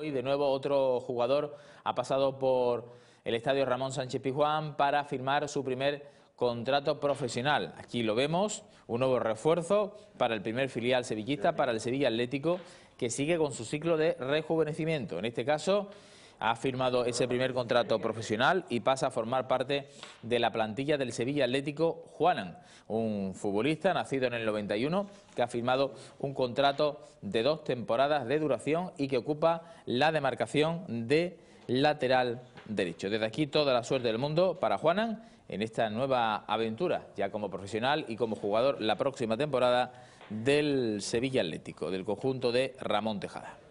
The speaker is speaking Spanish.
Hoy de nuevo otro jugador ha pasado por el estadio Ramón Sánchez Pizjuán para firmar su primer contrato profesional. Aquí lo vemos, un nuevo refuerzo para el primer filial sevillista, para el Sevilla Atlético, que sigue con su ciclo de rejuvenecimiento. En este caso, ha firmado ese primer contrato profesional y pasa a formar parte de la plantilla del Sevilla Atlético Juanan, un futbolista nacido en el 91 que ha firmado un contrato de dos temporadas de duración y que ocupa la demarcación de lateral derecho. Desde aquí toda la suerte del mundo para Juanan en esta nueva aventura, ya como profesional y como jugador la próxima temporada del Sevilla Atlético, del conjunto de Ramón Tejada.